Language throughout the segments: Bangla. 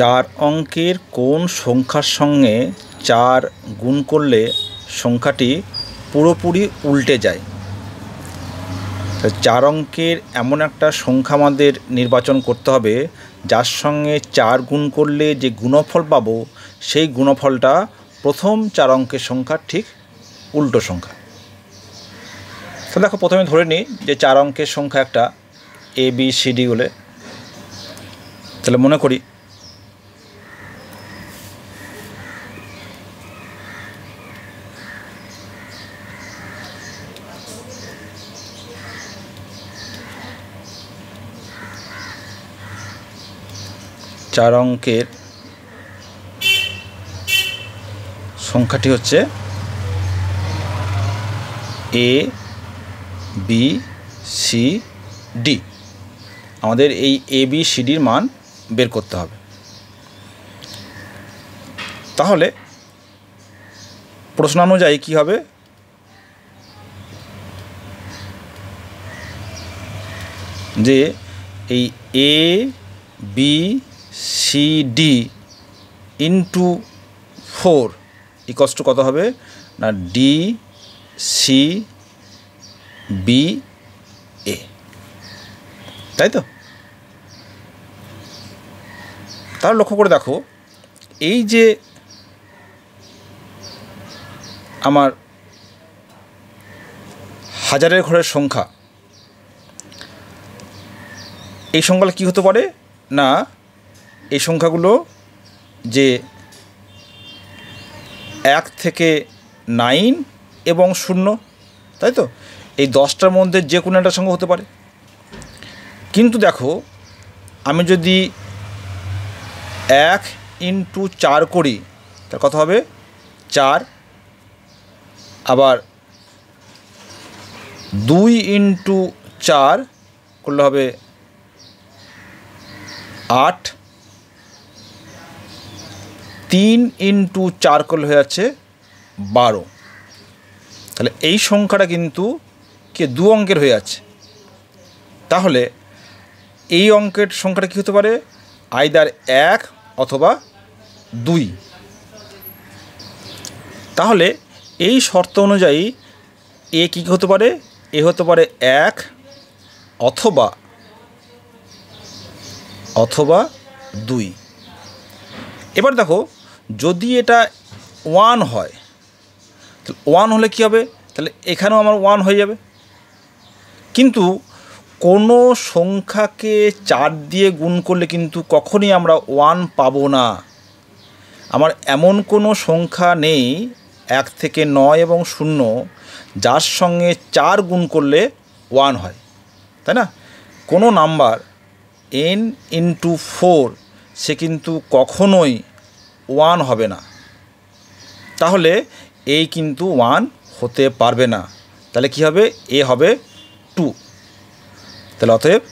চার অঙ্কের কোন সংখ্যার সঙ্গে চার গুণ করলে সংখ্যাটি পুরোপুরি উল্টে যায় চার অঙ্কের এমন একটা সংখ্যা আমাদের নির্বাচন করতে হবে যার সঙ্গে চার গুণ করলে যে গুণফল পাবো সেই গুণফলটা প্রথম চার অঙ্কের সংখ্যা ঠিক উল্টো সংখ্যা তো দেখো প্রথমে ধরে নিই যে চার অঙ্কের সংখ্যা একটা এ বি সি হলে তাহলে মনে করি চার অঙ্কের সংখ্যাটি হচ্ছে এ বি সি ডি আমাদের এই এ বি সি ডির মান বের করতে হবে তাহলে প্রশ্নানুযায়ী কি হবে যে এই A B C CD into four equals to কত হবে না ডি সি বি এ তাই তো তার লক্ষ্য করে দেখো এই যে আমার হাজারের ঘরের সংখ্যা এই সংখ্যাটা কী হতে পারে না এই সংখ্যাগুলো যে এক থেকে নাইন এবং শূন্য তাই তো এই দশটার মধ্যে যে কোনো একটা সংখ্যা হতে পারে কিন্তু দেখো আমি যদি এক ইন্টু চার করি তার কথা হবে চার আবার দুই ইন্টু চার করলে হবে আট তিন ইন্টু চারকোল হয়ে আছে বারো তাহলে এই সংখ্যাটা কিন্তু কে দু অঙ্কের হয়ে আছে তাহলে এই অঙ্কের সংখ্যাটা কী হতে পারে আইদার এক অথবা দুই তাহলে এই শর্ত অনুযায়ী এ কী হতে পারে এ হতে পারে এক অথবা অথবা দুই এবার দেখো যদি এটা ওয়ান হয় ওয়ান হলে কি হবে তাহলে এখানেও আমার ওয়ান হয়ে যাবে কিন্তু কোনো সংখ্যাকে চার দিয়ে গুণ করলে কিন্তু কখনই আমরা ওয়ান পাবো না আমার এমন কোনো সংখ্যা নেই এক থেকে নয় এবং শূন্য যার সঙ্গে চার গুণ করলে ওয়ান হয় তাই না কোনো নাম্বার এন ইন্টু ফোর সে কিন্তু কখনোই ওয়ান হবে না তাহলে এই কিন্তু ওয়ান হতে পারবে না তাহলে কি হবে এ হবে টু তাহলে অতএব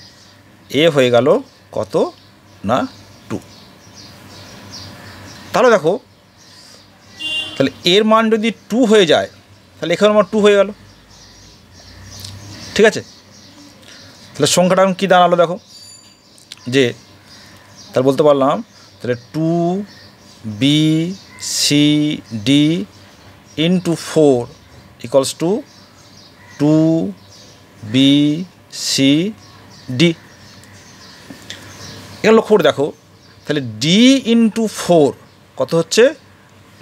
এ হয়ে গেল কত না টু তাহলে দেখো তাহলে এর মান যদি টু হয়ে যায় তাহলে এখানে আমার টু হয়ে গেল ঠিক আছে তাহলে সংখ্যাটা এখন কী দাঁড়ালো দেখো যে তাহলে বলতে পারলাম তাহলে two B C D into 4 equals to 2 B C D এখানে লক্ষ্য করে দেখো তাহলে ডি ইন্টু ফোর কত হচ্ছে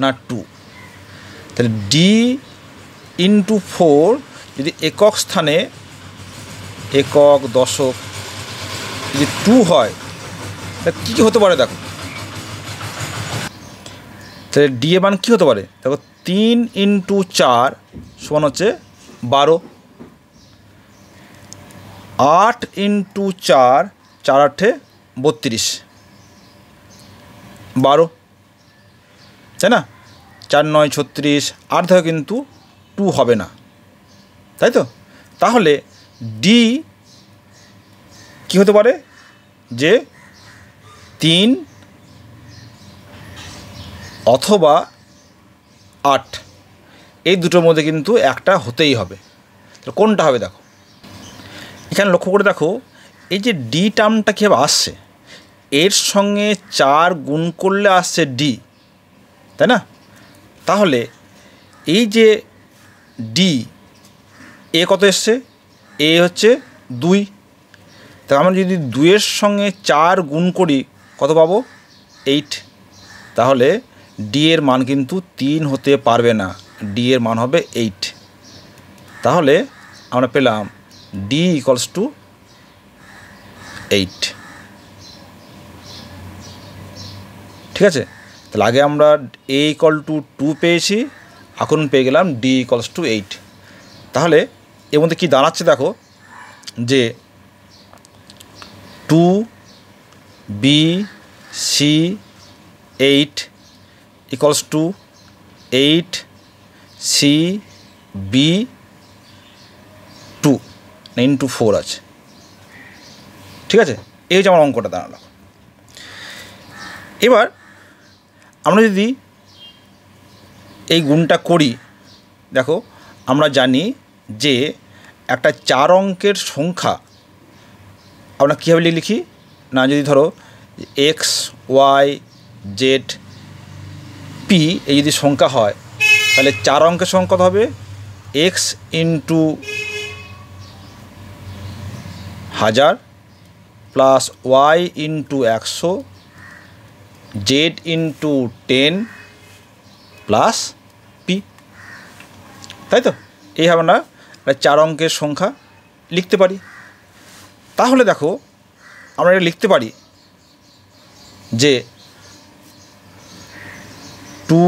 না টু তাহলে ডি ইন্টু ফোর যদি একক স্থানে একক দশক যদি টু হয় তাহলে কী কী হতে পারে দেখো তাহলে ডিএ মান কী হতে পারে দেখো তিন ইন্টু চার সমান হচ্ছে বারো আট ইন্টু চার চার আটে বত্রিশ বারো তাই না চার নয় ছত্রিশ আট ধরো কিন্তু টু হবে না তাই তো তাহলে ডি কী হতে পারে যে তিন অথবা আট এই দুটোর মধ্যে কিন্তু একটা হতেই হবে তো কোনটা হবে দেখো এখানে লক্ষ্য করে দেখো এই যে ডি টার্মটা কীভাবে আসছে এর সঙ্গে চার গুণ করলে আসছে ডি তাই না তাহলে এই যে ডি এ কত এসছে এ হচ্ছে দুই তা আমরা যদি দুইয়ের সঙ্গে চার গুণ করি কত পাবো এইট তাহলে ডি এর মান কিন্তু তিন হতে পারবে না ডি এর মান হবে এইট তাহলে আমরা পেলাম ডি ইকলস টু এইট ঠিক আছে তাহলে আগে আমরা এ ইকল টু টু পেয়েছি এখন পেয়ে গেলাম ডি ইকলস টু এইট তাহলে এর মধ্যে কী দাঁড়াচ্ছে দেখো যে two B C eight equals to 8 C B 2 into 4 আছে ঠিক আছে এই হচ্ছে আমার অঙ্কটা দাঁড়ালো এবার আমরা যদি এই গুণটা করি দেখো আমরা জানি যে একটা চার অঙ্কের সংখ্যা আমরা কীভাবে লিখি না যদি ধরো এক্স ওয়াই জেড পি এই যদি সংখ্যা হয় তাহলে চার অঙ্কের সংখ্যা হবে এক্স ইন্টু হাজার প্লাস ওয়াই ইন্টু একশো Z into ten plus P তাই তো এই আমরা চার অঙ্কের সংখ্যা লিখতে পারি তাহলে দেখো আমরা এটা লিখতে পারি যে টু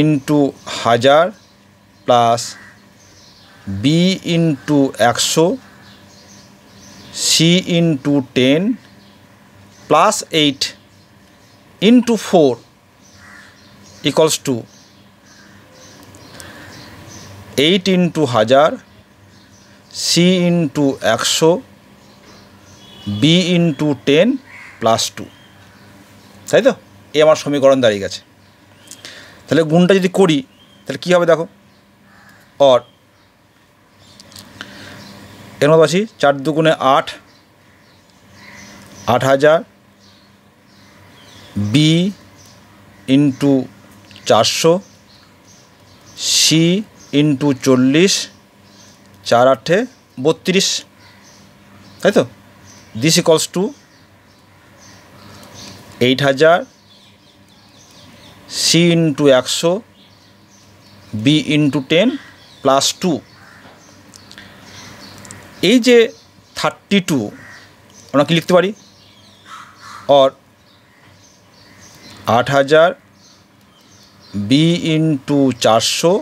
ইন্টু হাজার প্লাস বি ইন্টু একশো C into ten plus eight into four equals to eight into হাজার সি ইন্টু একশো B into ten plus two তাই তো এ আমার সমীকরণ দাঁড়িয়ে গেছে তাহলে গুণটা যদি করি তাহলে কী হবে দেখো অর এর মতো মানে আসি চার দুগুণে আট আট হাজার বি ইন্টু চারশো সি ইন্টু চল্লিশ চার আটে বত্রিশ তাই তো দিস ইকলস টু এইট হাজার সি ইন্টু একশো B into ten plus two এই যে থার্টি টু আমরা কি লিখতে পারি অর আট হাজার বি ইন্টু চারশো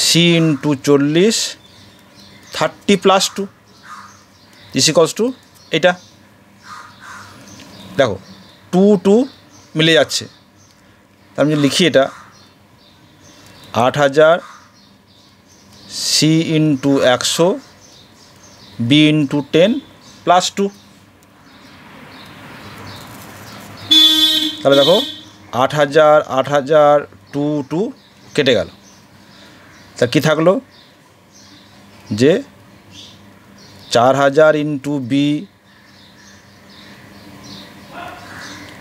সি ইন্টু চল্লিশ thirty plus two is to এটা দেখো টু টু মিলে যাচ্ছে আমি যদি লিখি এটা আট হাজার সি ইন্টু একশো B into ten plus two তাহলে দেখো আট হাজার আট হাজার টু টু কেটে গেল তা কি থাকলো যে চার হাজার ইন্টু বি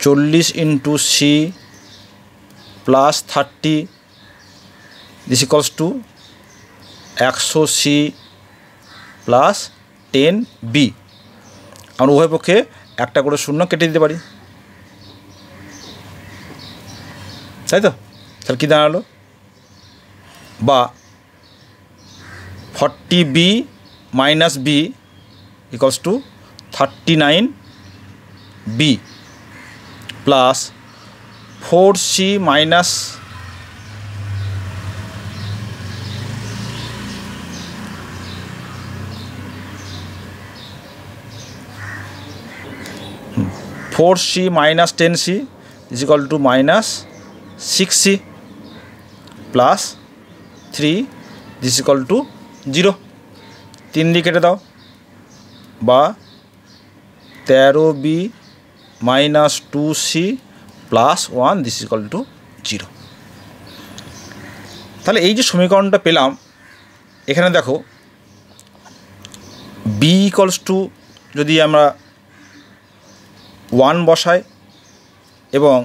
চল্লিশ into C plus thirty this equals to একশো সি প্লাস টেন বি আমরা উভয় পক্ষে একটা করে শূন্য কেটে দিতে পারি তাই তো তাহলে কী দাঁড়ালো বা forty B minus B equals two thirty nine B plus four C minus four C minus ten C is equal to minus six C plus three is equal to zero तीन দিয়ে কেটে दाओ बा तर B minus 2c plus 1 this is equal to 0 তাহলে এই যে সমীকরণটা পেলাম এখানে দেখো বি ইকলস টু যদি আমরা ওয়ান বসাই এবং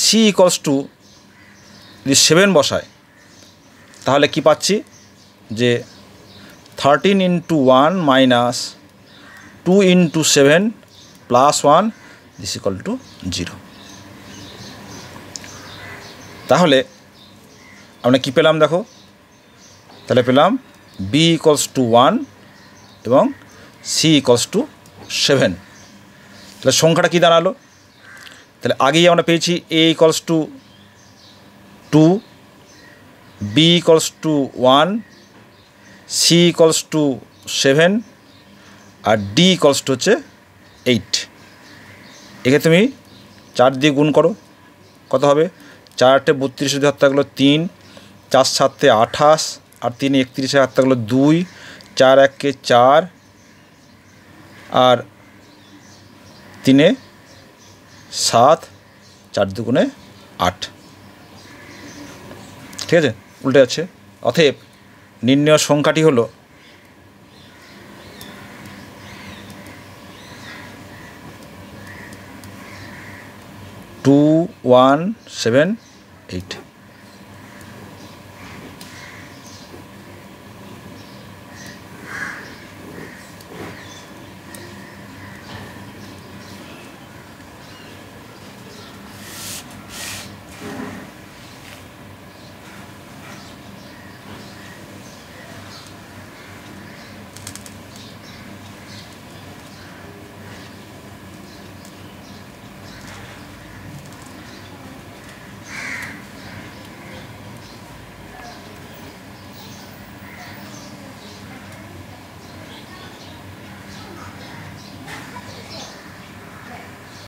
সি ইকলস টু যদি সেভেন বসাই তাহলে কি পাচ্ছি যে thirteen into one minus two into seven plus one this equal to zero তাহলে আমরা কি পেলাম দেখো তাহলে পেলাম বি ইকলস টু ওয়ান এবং সি ইকলস টু সেভেন তাহলে সংখ্যাটা কী দাঁড়ালো তাহলে আগেই আমরা পেয়েছি A equals to two B equals to one C equals to seven আর ডি ইকলস টু হচ্ছে এইট একে তুমি চার দিয়ে গুণ করো কত হবে চার আটে বত্রিশে হাত থাকলো তিন চার সাতে আঠাশ আর তিন একত্রিশে হাত থাকলো দুই চার এককে চার আর তিনে সাত চার দুগুণে আট ঠিক আছে উল্টে যাচ্ছে অথেব নির্ণয় সংখ্যাটি হলো টু ওয়ান সেভেন এইট